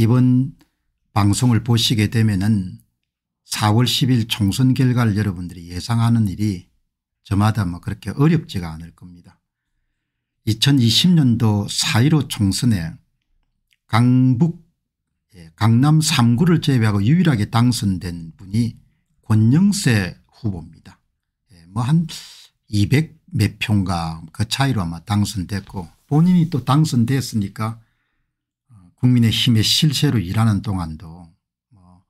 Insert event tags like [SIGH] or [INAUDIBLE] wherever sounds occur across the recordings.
이번 방송을 보시게 되면은 4월 10일 총선 결과를 여러분들이 예상하는 일이 저마다 뭐 그렇게 어렵지가 않을 겁니다. 2020년도 4.15 총선에 강북 예, 강남 3구를 제외하고 유일하게 당선된 분이 권영세 후보입니다. 예, 뭐한 200몇 표인가 그 차이로 아마 당선됐고 본인이 또 당선됐으니까 국민의힘의 실세로 일하는 동안도 뭐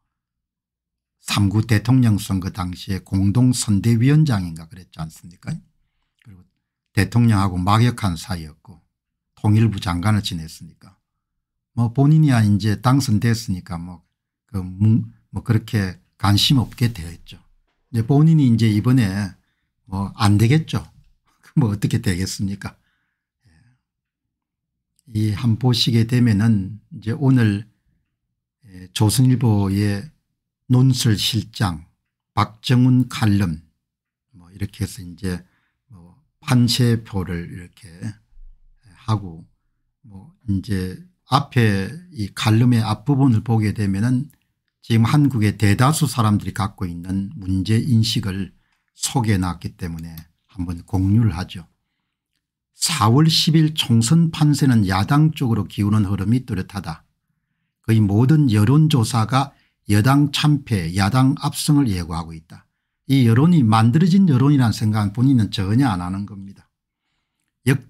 3구 대통령 선거 당시에 공동선대위원장인가 그랬지 않습니까 그리고 대통령하고 막역한 사이였고 통일부 장관을 지냈으니까 뭐 본인이야 아 이제 당선됐으니까 뭐, 그, 뭐 그렇게 관심 없게 되었죠. 이제 본인이 이제 이번에 뭐안 되겠죠. [LAUGHS] 뭐 어떻게 되겠습니까 이한 보시게 되면은 이제 오늘 예, 조선일보의 논술 실장 박정훈 칼럼 뭐 이렇게 해서 이제 뭐 판세표를 이렇게 하고 뭐 이제 앞에 이 칼럼의 앞부분을 보게 되면은 지금 한국의 대다수 사람들이 갖고 있는 문제인식을 소개해 놨기 때문에 한번 공유를 하죠. 4월 10일 총선 판세는 야당 쪽으로 기우는 흐름이 뚜렷하다. 거의 모든 여론조사가 여당 참패 야당 압승을 예고하고 있다. 이 여론이 만들어진 여론이라는 생각은 본인은 전혀 안 하는 겁니다.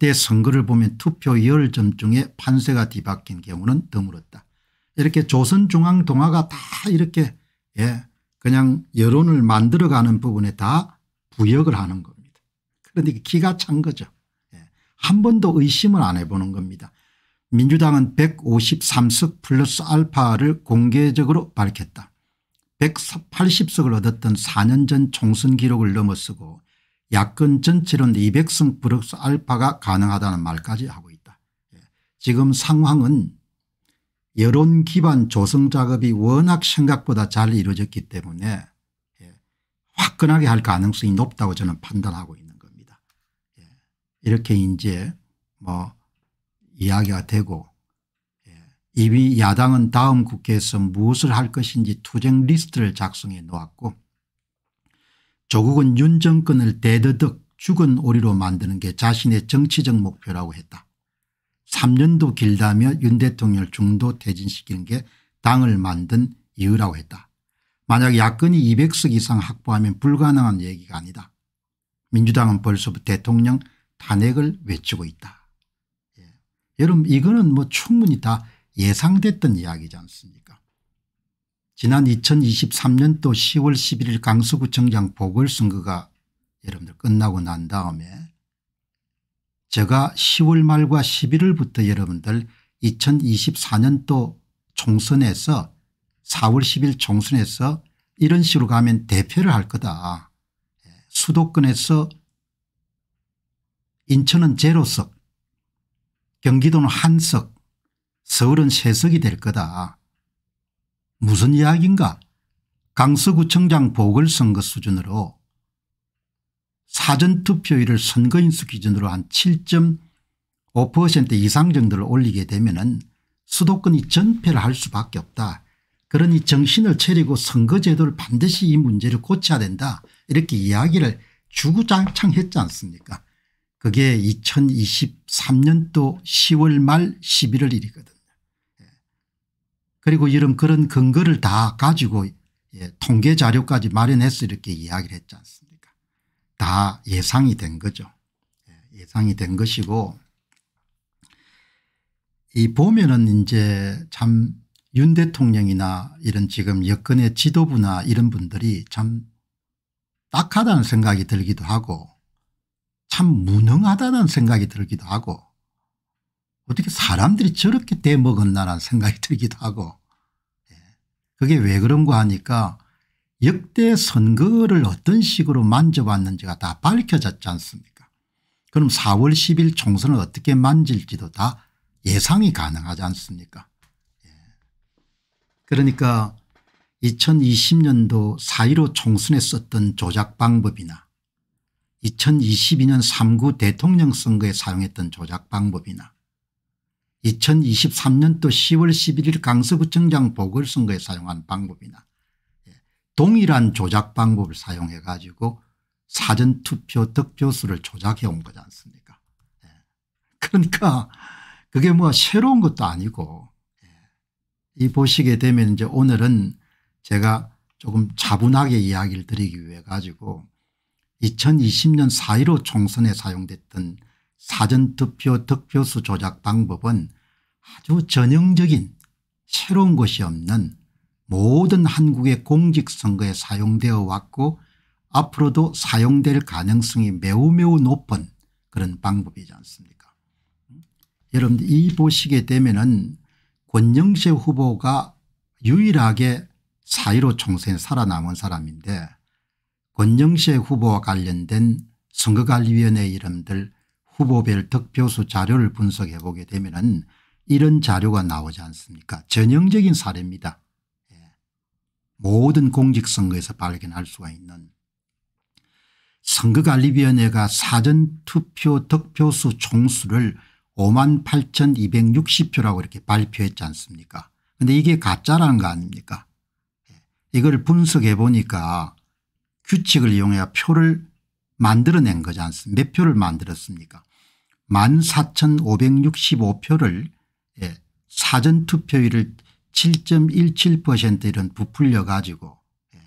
역대 선거를 보면 투표 열 점 중에 판세가 뒤바뀐 경우는 드물었다. 이렇게 조선중앙동화가 다 이렇게 예 그냥 여론을 만들어가는 부분에 다 부역을 하는 겁니다. 그런데 기가 찬 거죠. 한 번도 의심을 안 해보는 겁니다. 민주당은 153석 플러스 알파를 공개적으로 밝혔다. 180석을 얻었던 4년 전 총선 기록을 넘어서고 야권 전체론 200석 플러스 알파가 가능하다는 말까지 하고 있다. 예. 지금 상황은 여론 기반 조성 작업이 워낙 생각보다 잘 이루어졌기 때문에 예, 화끈하게 할 가능성이 높다고 저는 판단하고 있는 이렇게 이제 뭐 이야기가 되고 예, 이미 야당은 다음 국회에서 무엇을 할 것인지 투쟁 리스트를 작성해 놓았고 조국은 윤 정권을 대더덕 죽은 오리로 만드는 게 자신의 정치적 목표라고 했다. 3년도 길다며 윤 대통령을 중도 퇴진시키는 게 당을 만든 이유라고 했다. 만약 야권이 200석 이상 확보하면 불가능한 얘기가 아니다. 민주당은 벌써부터 대통령 탄핵을 외치고 있다. 예. 여러분 이거는 뭐 충분히 다 예상됐던 이야기지 않습니까 지난 2023년도 10월 11일 강서구청장 보궐선거가 여러분들 끝나고 난 다음에 제가 10월 말과 11월부터 여러분들 2024년도 총선에서 4월 10일 총선에서 이런 식으로 가면 대표를 할 거다. 예. 수도권에서 인천은 제로석 경기도는 한석 서울은 세석이 될 거다. 무슨 이야기인가 강서구청장 보궐선거 수준으로 사전투표율을 선거인수 기준으로 한 7.5% 이상 정도를 올리게 되면 은 수도권이 전패를 할 수밖에 없다. 그러니 정신을 차리고 선거제도를 반드시 이 문제를 고쳐야 된다 이렇게 이야기를 주구장창 했지 않습니까 그게 2023년도 10월 말 11월 일이거든요. 예. 그리고 이런 그런 근거를 다 가지고 예, 통계 자료까지 마련해서 이렇게 이야기를 했지 않습니까 다 예상이 된 거죠. 예, 예상이 된 것이고 이 보면은 이제 참 윤 대통령이나 이런 지금 여건의 지도부나 이런 분들이 참 딱하다는 생각이 들기도 하고 참 무능하다는 생각이 들기도 하고 어떻게 사람들이 저렇게 대먹었나라는 생각이 [LAUGHS] 들기도 하고 예. 그게 왜 그런가 하니까 역대 선거를 어떤 식으로 만져봤는지가 다 밝혀졌지 않습니까 그럼 4월 10일 총선을 어떻게 만질지도 다 예상이 가능하지 않습니까 예. 그러니까 2020년도 4.15 총선에 썼던 조작 방법이나 2022년 3구 대통령 선거에 사용했던 조작 방법이나 2023년도 10월 11일 강서구청장 보궐선거에 사용한 방법이나 예, 동일한 조작 방법을 사용해 가지고 사전투표 득표수를 조작해 온 거지 않습니까 예. 그러니까 그게 뭐 새로운 것도 아니고 예, 이 보시게 되면 이제 오늘은 제가 조금 차분하게 이야기를 드리기 위해 가지고 2020년 4.15 총선에 사용됐던 사전투표 득표수 조작 방법은 아주 전형적인 새로운 것이 없는 모든 한국의 공직선거에 사용되어 왔고 앞으로도 사용될 가능성이 매우 매우 높은 그런 방법이지 않습니까 여러분들 이 보시게 되면 은 권영세 후보가 유일하게 4.15 총선에 살아남은 사람인데 권영세 후보와 관련된 선거관리위원회 이름들 후보별 득표수 자료를 분석해 보게 되면 은 이런 자료가 나오지 않습니까 전형적인 사례입니다. 예. 모든 공직선거에서 발견할 수가 있는 선거관리위원회가 사전투표 득표수 총수를 5만 8260표라고 이렇게 발표했지 않습니까 그런데 이게 가짜라는 거 아닙니까 예. 이걸 분석해 보니까 규칙을 이용해야 표를 만들어낸 거지 않습니까 몇 표를 만들었습니까 14,565표를 예, 사전투표율을 7.17% 이런 부풀려 가지고 예,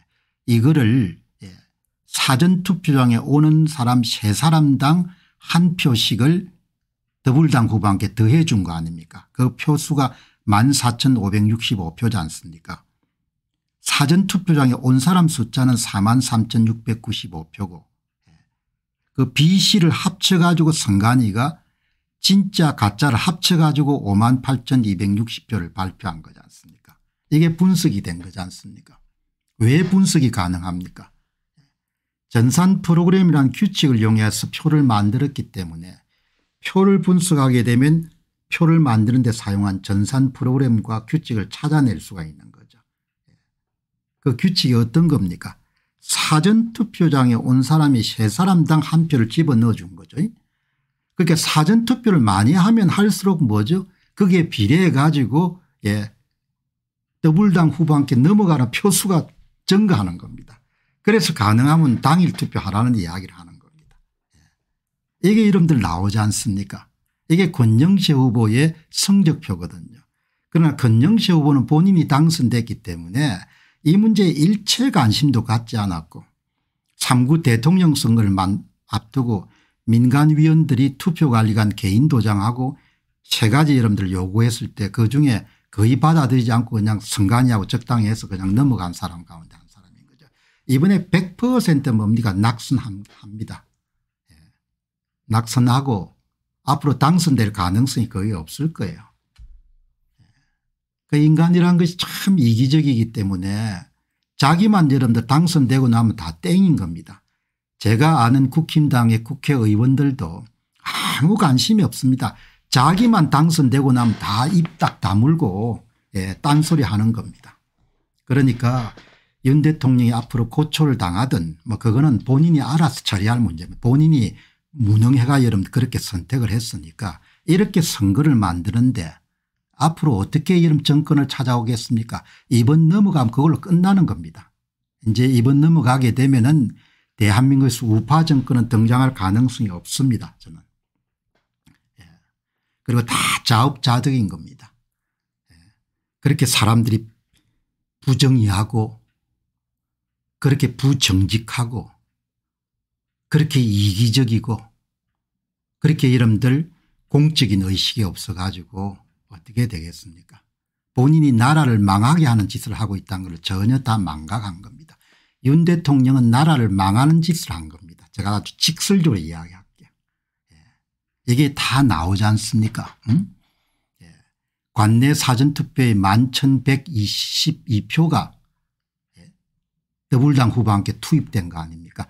이거를 예, 사전투표장에 오는 사람 세사람당한 표씩을 더불당 후보한테 더해 준 거 아닙니까 그 표수가 14,565표지 않습니까 사전투표장에 온 사람 숫자는 4만 3695표고 예. 그 B, C를 합쳐가지고 선관위가 진짜 가짜를 합쳐가지고 5만 8260표를 발표한 거지 않습니까 이게 분석이 된 거지 않습니까 왜 분석이 가능합니까 전산 프로그램이란 규칙을 이용해서 표를 만들었기 때문에 표를 분석하게 되면 표를 만드는 데 사용한 전산 프로그램과 규칙을 찾아낼 수가 있는 거예요. 그 규칙이 어떤 겁니까 사전투표장에 온 사람이 세 사람당 한 표를 집어넣어 준 거죠. 그러니까 사전투표를 많이 하면 할수록 뭐죠 그게 비례해 가지고 예 더블당 후보한테 넘어가는 표수가 증가하는 겁니다. 그래서 가능하면 당일 투표하라는 이야기를 하는 겁니다. 예. 이게 이름들 나오지 않습니까 이게 권영세 후보의 성적표거든요. 그러나 권영세 후보는 본인이 당선됐기 때문에 이 문제에 일체 관심도 갖지 않았고 3구 대통령 선거를 앞두고 민간위원들이 투표관리관 개인 도장하고 세 가지 여러분들 요구했을 때 그중에 거의 받아들이지 않고 그냥 선관위하고 적당히 해서 그냥 넘어간 사람 가운데 한 사람인 거죠. 이번에 100% 뭡니까 낙선합니다. 예. 낙선하고 앞으로 당선될 가능성이 거의 없을 거예요. 그 인간이란 것이 참 이기적이기 때문에 자기만 여러분들 당선되고 나면 다 땡인 겁니다. 제가 아는 국힘당의 국회의원들도 아무 관심이 없습니다. 자기만 당선되고 나면 다 입 딱 다물고 예, 딴소리 하는 겁니다. 그러니까 윤 대통령이 앞으로 고초를 당하든 뭐 그거는 본인이 알아서 처리할 문제입니다. 본인이 무능해가 여러분 그렇게 선택을 했으니까 이렇게 선거를 만드는데 앞으로 어떻게 이런 정권을 찾아오겠습니까 이번 넘어가면 그걸로 끝나는 겁니다. 이제 이번 넘어가게 되면 은 대한민국에서 우파 정권은 등장할 가능성이 없습니다 저는. 예. 그리고 다 자업자득인 겁니다. 예. 그렇게 사람들이 부정의하고 그렇게 부정직하고 그렇게 이기적이고 그렇게 이름들 공적인 의식이 없어가지고 어떻게 되겠습니까 본인이 나라를 망하게 하는 짓을 하고 있다는 걸 전혀 다 망각한 겁니다. 윤 대통령은 나라를 망하는 짓을 한 겁니다. 제가 아주 직설적으로 이야기할게요. 예. 이게 다 나오지 않습니까 응? 예. 관내 사전투표에 11,122표가 예. 더불당 후보한테 투입된 거 아닙니까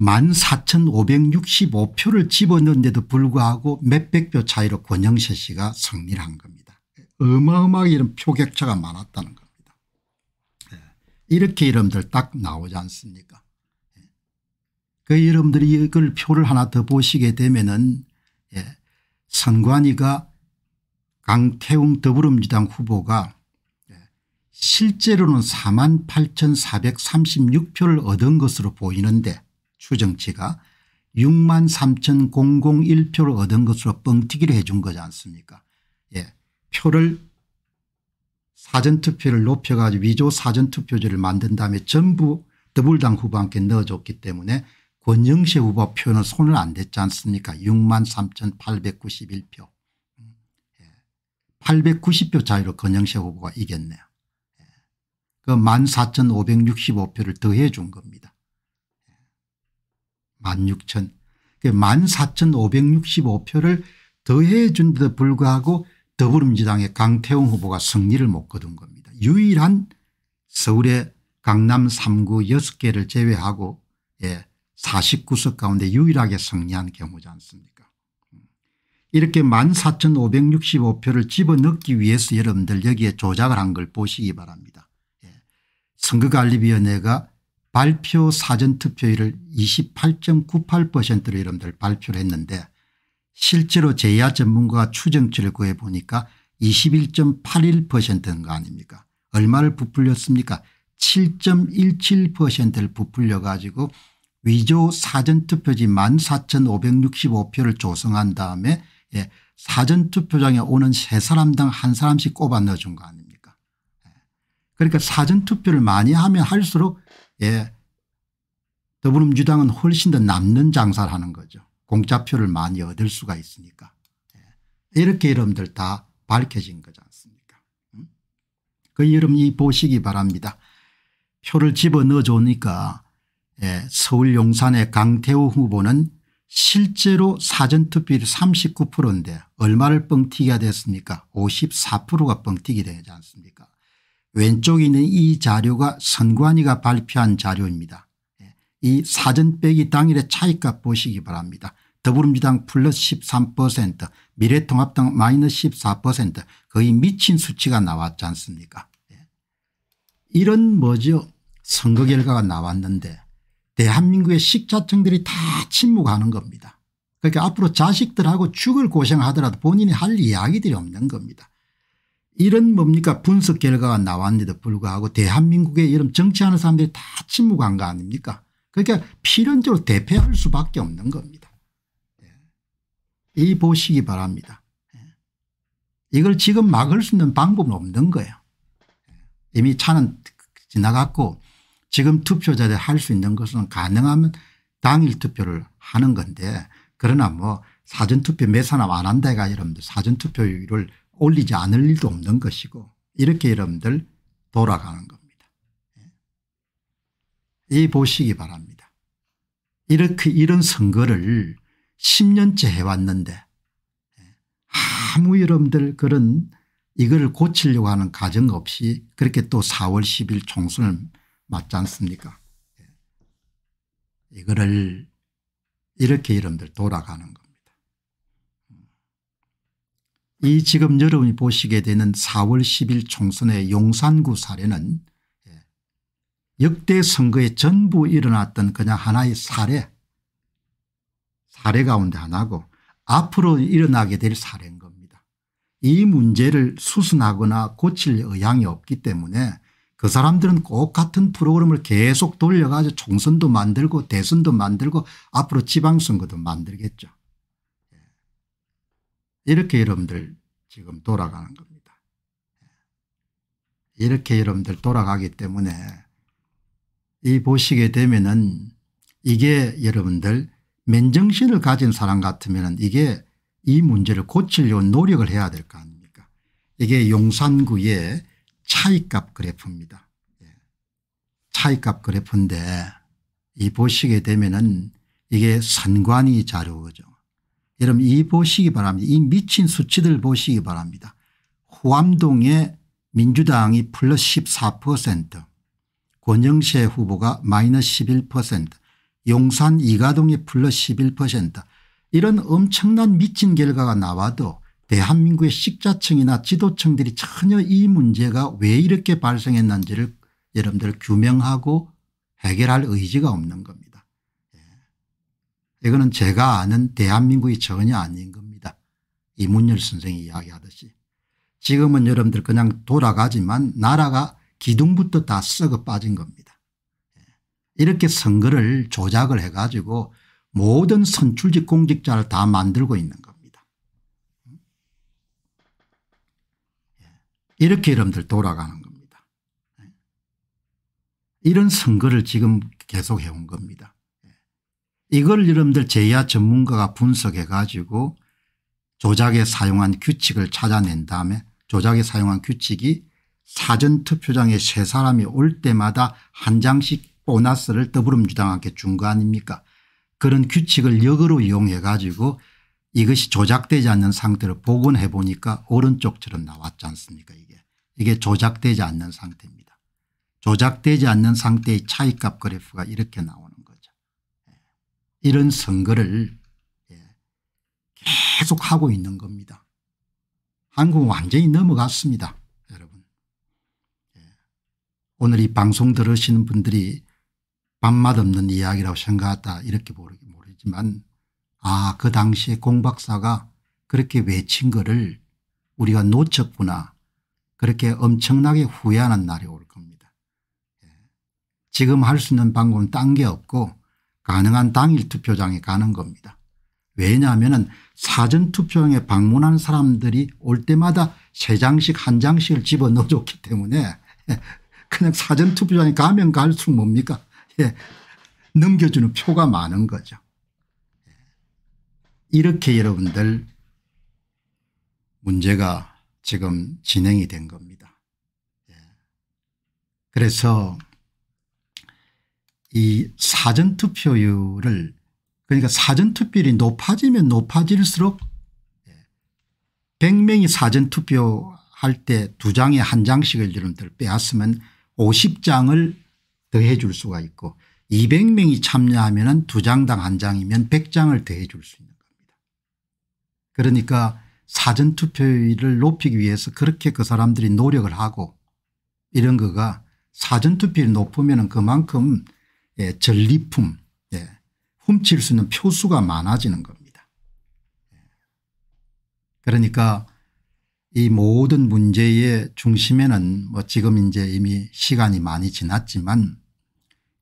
14,565표를 집었는데도 불구하고 몇백 표 차이로 권영세 씨가 승리를 한 겁니다. 어마어마하게 이런 표격차가 많았다는 겁니다. 예. 이렇게 이름들 딱 나오지 않습니까 예. 그 이름들이 이걸 표를 하나 더 보시게 되면은 예, 선관위가 강태웅 더불어민주당 후보가 예, 실제로는 48,436표를 얻은 것으로 보이는데 추정치가 6만 3,001표를 얻은 것으로 뻥튀기를 해 준 거지 않습니까 예. 표를 사전투표를 높여가지고 위조 사전투표제를 만든 다음에 전부 더불당 후보한테 넣어줬기 때문에 권영세 후보 표는 손을 안 댔지 않습니까 6만 3,891표 890표 차이로 권영세 후보가 이겼네요. 예, 그 14,565표를 더해 준 겁니다. 16,000 14,565표를 더해 준 데도 불구하고 더불어민주당의 강태웅 후보가 승리를 못 거둔 겁니다. 유일한 서울의 강남 3구 6개를 제외하고 49석 예, 가운데 유일하게 승리한 경우지 않습니까 이렇게 14,565표를 집어넣기 위해서 여러분들 여기에 조작을 한 걸 보시기 바랍니다. 예. 선거관리위원회가 발표 사전투표율을 28.98%로 여러분들 발표를 했는데 실제로 제야 전문가가 추정치를 구해보니까 21.81%인 거 아닙니까 얼마를 부풀렸습니까 7.17%를 부풀려 가지고 위조 사전투표지 14,565표를 조성한 다음에 예, 사전투표장에 오는 세 사람당 한 사람씩 꼽아 넣어준 거 아닙니까 예. 그러니까 사전투표를 많이 하면 할수록 예. 더불어민주당은 훨씬 더 남는 장사를 하는 거죠. 공짜표를 많이 얻을 수가 있으니까. 예. 이렇게 여러분들 다 밝혀진 거지 않습니까 음? 그 여러분이 보시기 바랍니다. 표를 집어넣어 주니까 예. 서울 용산의 강태호 후보는 실제로 사전투표율 39%인데 얼마를 뻥튀기가 됐습니까 54%가 뻥튀기 되지 않습니까 왼쪽에 있는 이 자료가 선관위가 발표한 자료입니다. 예, 이 사전 빼기 당일의 차이값 보시기 바랍니다. 더불어민주당 플러스 13% 미래통합당 마이너스 14% 거의 미친 수치가 나왔지 않습니까 예. 이런 뭐죠 선거 결과가 나왔는데 대한민국의 식자층들이 다 침묵하는 겁니다. 그러니까 앞으로 자식들하고 죽을 고생하더라도 본인이 할 이야기들이 없는 겁니다. 이런 뭡니까 분석 결과가 나왔는데도 불구하고 대한민국의 이런 정치하는 사람들이 다 침묵한 거 아닙니까 그러니까 필연적으로 대패할 수밖에 없는 겁니다. 예. 이 보시기 바랍니다. 예. 이걸 지금 막을 수 있는 방법은 없는 거예요. 예. 이미 차는 지나갔고 지금 투표자들 할 수 있는 것은 가능하면 당일 투표를 하는 건데 그러나 뭐 사전투표 몇 사람 안 한다가 여러분들 사전투표율을 올리지 않을 일도 없는 것이고 이렇게 여러분들 돌아가는 겁니다. 예. 이 보시기 바랍니다. 이렇게 이런 선거를 10년째 해왔는데 아무 여러분들 그런 이걸 고치려고 하는 가정 없이 그렇게 또 4월 10일 총선을 맞지 않습니까 예. 이거를 이렇게 여러분들 돌아가는 거이 지금 여러분이 보시게 되는 4월 10일 총선의 용산구 사례는 역대 선거에 전부 일어났던 그냥 하나의 사례 사례 가운데 하나고 앞으로 일어나게 될 사례인 겁니다. 이 문제를 수순하거나 고칠 의향이 없기 때문에 그 사람들은 꼭 같은 프로그램을 계속 돌려가지고 총선도 만들고 대선도 만들고 앞으로 지방선거도 만들겠죠. 이렇게 여러분들 지금 돌아가는 겁니다. 이렇게 여러분들 돌아가기 때문에 이 보시게 되면은 이게 여러분들 맨정신을 가진 사람 같으면은 이게 이 문제를 고치려고 노력을 해야 될 거 아닙니까 이게 용산구의 차이값 그래프입니다. 예. 차이값 그래프인데 이 보시게 되면은 이게 선관위 자료죠. 여러분 이 보시기 바랍니다. 이 미친 수치들 보시기 바랍니다. 호암동에 민주당이 플러스 14% 권영세 후보가 마이너스 11% 용산 이가동이 플러스 11% 이런 엄청난 미친 결과가 나와도 대한민국의 식자층이나 지도층들이 전혀 이 문제가 왜 이렇게 발생했는지를 여러분들 규명하고 해결할 의지가 없는 겁니다. 이거는 제가 아는 대한민국이 전혀 아닌 겁니다. 이문열 선생이 이야기하듯이. 지금은 여러분들 그냥 돌아가지만 나라가 기둥부터 다 썩어 빠진 겁니다. 예. 이렇게 선거를 조작을 해가지고 모든 선출직 공직자를 다 만들고 있는 겁니다. 예. 이렇게 여러분들 돌아가는 겁니다. 예. 이런 선거를 지금 계속해온 겁니다. 이걸 여러분들 제야 전문가가 분석해 가지고 조작에 사용한 규칙을 찾아낸 다음에 조작에 사용한 규칙이 사전투표장에 세 사람이 올 때마다 한 장씩 보너스를 더불어민주당한테 준 거 아닙니까 그런 규칙을 역으로 이용해 가지고 이것이 조작되지 않는 상태를 복원해 보니까 오른쪽처럼 나왔지 않습니까 이게 이게 조작되지 않는 상태입니다. 조작되지 않는 상태의 차이값 그래프가 이렇게 나오는 이런 선거를 예, 계속 하고 있는 겁니다. 한국은 완전히 넘어갔습니다. 여러분. 예. 오늘 이 방송 들으시는 분들이 밥맛 없는 이야기라고 생각하다 이렇게 모르지만 아그 당시에 공박사가 그렇게 외친 거를 우리가 놓쳤구나 그렇게 엄청나게 후회하는 날이 올 겁니다. 예. 지금 할 수 있는 방법은 딴 게 없고 가능한 당일 투표장에 가는 겁니다. 왜냐하면 사전투표장에 방문한 사람들이 올 때마다 세 장씩 한 장씩을 집어넣어줬기 때문에 [LAUGHS] 그냥 사전투표장에 가면 갈수록 뭡니까 예. 넘겨주는 표가 많은 거죠. 예. 이렇게 여러분들 문제가 지금 진행이 된 겁니다. 예. 그래서 이 사전투표율을 그러니까 사전투표율이 높아지면 높아질수록 100명이 사전투표할 때 두 장에 한 장씩을 여러분들 빼앗으면 50장을 더해 줄 수가 있고 200명이 참여하면 두 장당 한 장이면 100장을 더해 줄수 있는 겁니다. 그러니까 사전투표율을 높이기 위해서 그렇게 그 사람들이 노력을 하고 이런 거가 사전투표율이 높으면 그만큼 예, 전리품 예, 훔칠 수 있는 표수가 많아지는 겁니다. 예. 그러니까 이 모든 문제의 중심에는 뭐 지금 이제 이미 시간이 많이 지났지만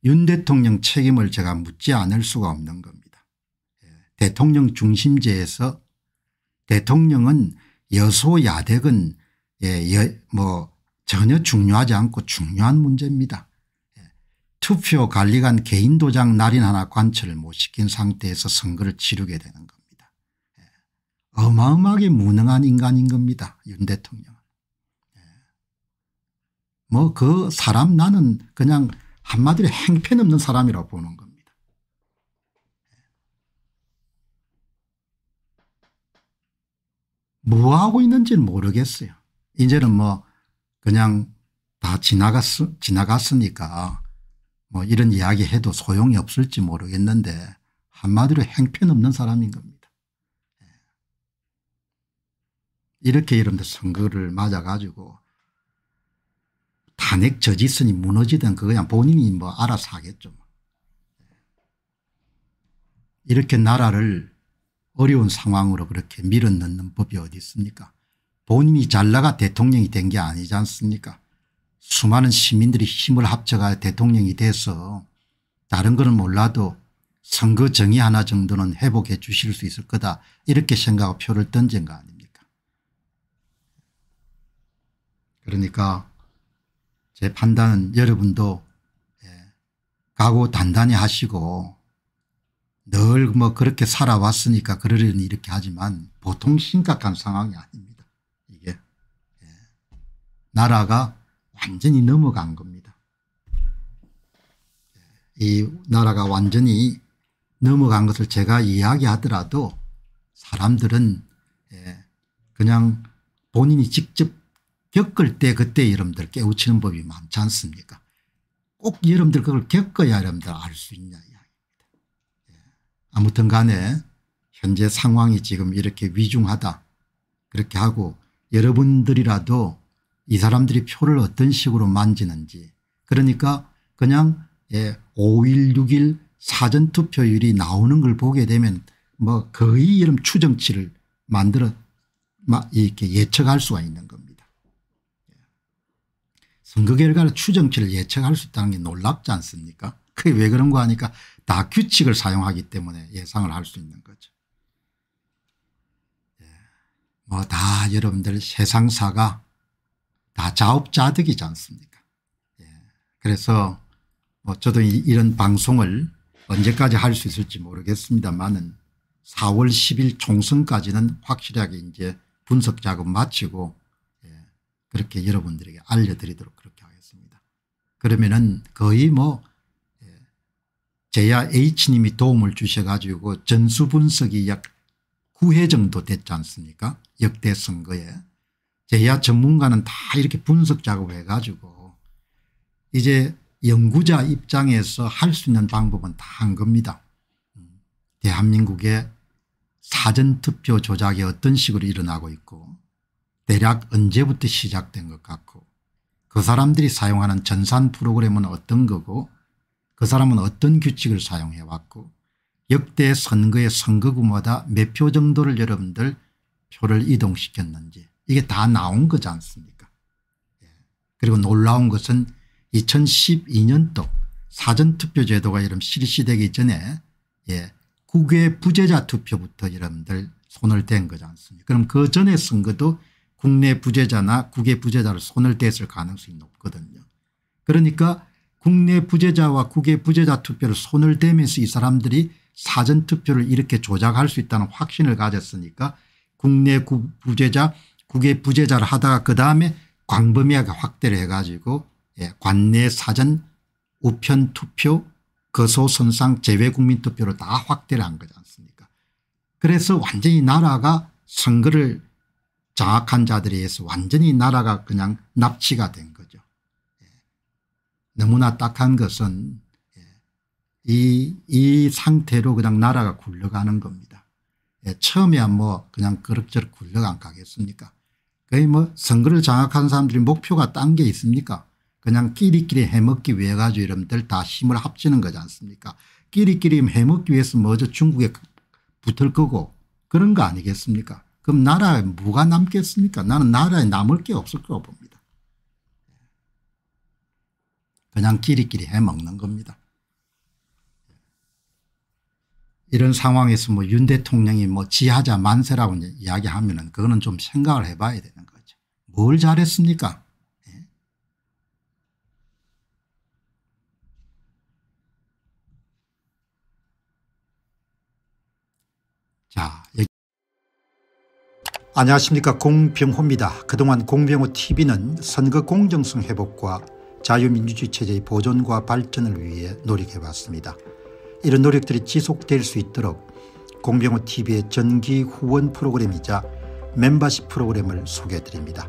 윤 대통령 책임을 제가 묻지 않을 수가 없는 겁니다. 예, 대통령 중심제에서 대통령은 여소야대은 예, 뭐 전혀 중요하지 않고 중요한 문제입니다. 투표 관리관 개인 도장 날인 하나 관철을 못 시킨 상태에서 선거를 치르게 되는 겁니다. 예. 어마어마하게 무능한 인간인 겁니다. 윤 대통령은. 예. 뭐그 사람 나는 그냥 한마디로 행편없는 사람이라고 보는 겁니다. 예. 뭐하고 있는지는 모르겠어요. 이제는 뭐 그냥 다 지나갔, 지나갔으니까 뭐 이런 이야기 해도 소용이 없을지 모르겠는데 한마디로 행편없는 사람인 겁니다. 예. 이렇게 여러분들 선거를 맞아가지고 탄핵 저지선이 무너지든 그거야 본인이 뭐 알아서 하겠죠. 뭐. 예. 이렇게 나라를 어려운 상황으로 그렇게 밀어넣는 법이 어디 있습니까 본인이 잘나가 대통령이 된 게 아니지 않습니까 수많은 시민들이 힘을 합쳐가 대통령이 돼서 다른 거는 몰라도 선거 정의 하나 정도는 회복해 주실 수 있을 거다 이렇게 생각하고 표를 던진 거 아닙니까 그러니까 제 판단은 여러분도 예, 각오 단단히 하시고 늘 뭐 그렇게 살아왔으니까 그러려니 이렇게 하지만 보통 심각한 상황이 아닙니다. 이게 예, 나라가 완전히 넘어간 겁니다. 예, 이 나라가 완전히 넘어간 것을 제가 이야기하더라도 사람들은 예, 그냥 본인이 직접 겪을 때 그때 여러분들 깨우치는 법이 많지 않습니까 꼭 여러분들 그걸 겪어야 여러분들 알 수 있냐 이야기입니다. 예, 아무튼 간에 현재 상황이 지금 이렇게 위중하다 그렇게 하고 여러분들이라도 이 사람들이 표를 어떤 식으로 만지는지 그러니까 그냥 예, 5일 6일 사전투표율이 나오는 걸 보게 되면 뭐 거의 이런 추정치를 만들어 이렇게 예측할 수가 있는 겁니다. 선거 결과를 추정치를 예측할 수 있다는 게 놀랍지 않습니까 그게 왜 그런 거 하니까 다 규칙을 사용하기 때문에 예상을 할 수 있는 거죠. 예. 뭐다 여러분들 세상사가 다 자업자득이지 않습니까 예. 그래서 뭐 저도 이, 런 방송을 언제까지 할 수 있을지 모르겠습니다만 4월 10일 총선까지는 확실하게 이제 분석 작업 마치고 예. 그렇게 여러분들에게 알려드리도록 그렇게 하겠습니다. 그러면은 거의 뭐 예, 제야 H님이 도움을 주셔가지고 전수 분석이 약 9회 정도 됐지 않습니까 역대 선거에 제야 전문가는 다 이렇게 분석 작업해 가지고 이제 연구자 입장에서 할 수 있는 방법은 다 한 겁니다. 음, 대한민국의 사전투표 조작이 어떤 식으로 일어나고 있고 대략 언제부터 시작된 것 같고 그 사람들이 사용하는 전산 프로그램은 어떤 거고 그 사람은 어떤 규칙을 사용해 왔고 역대 선거의 선거구마다 몇 표 정도를 여러분들 표를 이동시켰는지 이게 다 나온 거지 않습니까 예. 그리고 놀라운 것은 2012년도 사전투표 제도가 여러 실시되기 전에 예, 국외 부재자 투표부터 여러분들 손을 댄 거지 않습니까 그럼 그 전에 선거도 국내 부재자나 국외 부재자를 손을 댔을 가능성이 높거든요. 그러니까 국내 부재자와 국외 부재자 투표를 손을 대면서 이 사람들이 사전투표를 이렇게 조작할 수 있다는 확신을 가졌으니까 국내 부재자 국외 부재자를 하다가 그다음에 광범위하게 확대를 해 가지고 예, 관내 사전 우편 투표 거소선상 재외국민 투표로다 확대를 한 거지 않습니까 그래서 완전히 나라가 선거를 장악한 자들에 의해서 완전히 나라가 그냥 납치가 된 거죠. 예. 너무나 딱한 것은 예. 이, 이 상태로 그냥 나라가 굴러가는 겁니다. 예. 처음에뭐 그냥 그럭저럭 굴러간 가겠습니까 거의 뭐 선거를 장악한 사람들이 목표가 딴 게 있습니까 그냥 끼리끼리 해먹기 위해 가지고 이러분다 힘을 합치는 거지 않습니까 끼리끼리 해먹기 위해서 먼저 중국에 붙을 거고 그런 거 아니겠습니까 그럼 나라에 뭐가 남겠습니까 나는 나라에 남을 게 없을 거 봅니다 그냥 끼리끼리 해먹는 겁니다 이런 상황에서 뭐 윤 대통령이 뭐 지하자 만세라고 이야기하면 은 그거는 좀 생각을 해봐야 되뭘 잘했습니까? 예? 자, 안녕하십니까 공병호입니다. 그동안 공병호 tv는 선거 공정성 회복과 자유민주주의 체제의 보존과 발전을 위해 노력해왔습니다. 이런 노력들이 지속될 수 있도록 공병호 tv의 전기 후원 프로그램이자 멤버십 프로그램을 소개해드립니다.